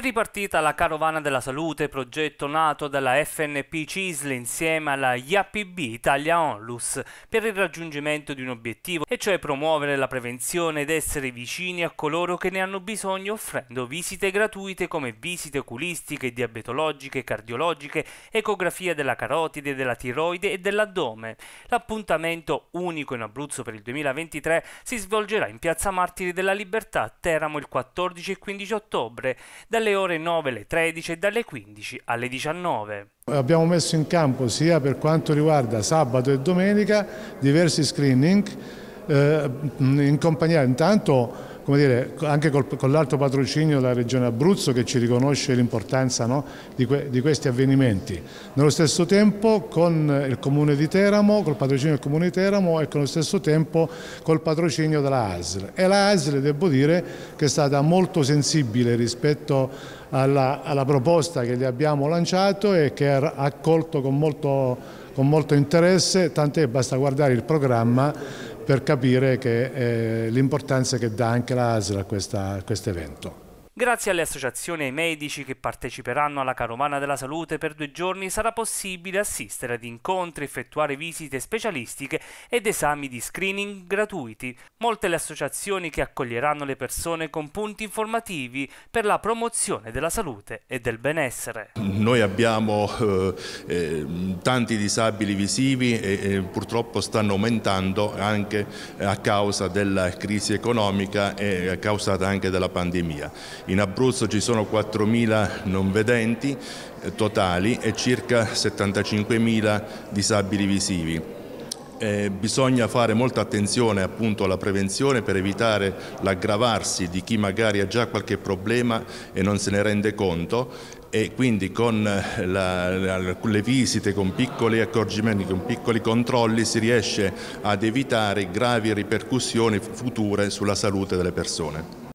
È ripartita la carovana della salute, progetto nato dalla FNP CISL insieme alla IAPB Italia Onlus per il raggiungimento di un obiettivo, e cioè promuovere la prevenzione ed essere vicini a coloro che ne hanno bisogno offrendo visite gratuite come visite oculistiche, diabetologiche, cardiologiche, ecografia della carotide, della tiroide e dell'addome. L'appuntamento unico in Abruzzo per il 2023 si svolgerà in Piazza Martiri della Libertà, Teramo il 14 e 15 ottobre. Dalle dalle ore 9 alle 13 e dalle 15 alle 19. Abbiamo messo in campo sia per quanto riguarda sabato e domenica diversi screening eh, in compagnia intanto come dire, anche col, con l'alto patrocinio della Regione Abruzzo che ci riconosce l'importanza no, di, que, di, questi avvenimenti. Nello stesso tempo con il Comune di Teramo, col patrocinio del Comune di Teramo e con lo stesso tempo col patrocinio della ASL. E la ASL, devo dire, che è stata molto sensibile rispetto alla, alla proposta che gli abbiamo lanciato e che ha accolto con molto, con molto interesse, tant'è basta guardare il programma per capire eh, l'importanza che dà anche l'ASL a, a questo evento. Grazie alle associazioni e ai medici che parteciperanno alla Carovana della Salute per due giorni sarà possibile assistere ad incontri, effettuare visite specialistiche ed esami di screening gratuiti. Molte le associazioni che accoglieranno le persone con punti informativi per la promozione della salute e del benessere. Noi abbiamo eh, eh tanti disabili visivi e, e purtroppo stanno aumentando anche a causa della crisi economica e causata anche dalla pandemia. In Abruzzo ci sono 4.000 non vedenti eh, totali e circa 75.000 disabili visivi. Eh, bisogna fare molta attenzione appunto alla prevenzione per evitare l'aggravarsi di chi magari ha già qualche problema e non se ne rende conto e quindi con, eh, la, la, con le visite, con piccoli accorgimenti, con piccoli controlli si riesce ad evitare gravi ripercussioni future sulla salute delle persone.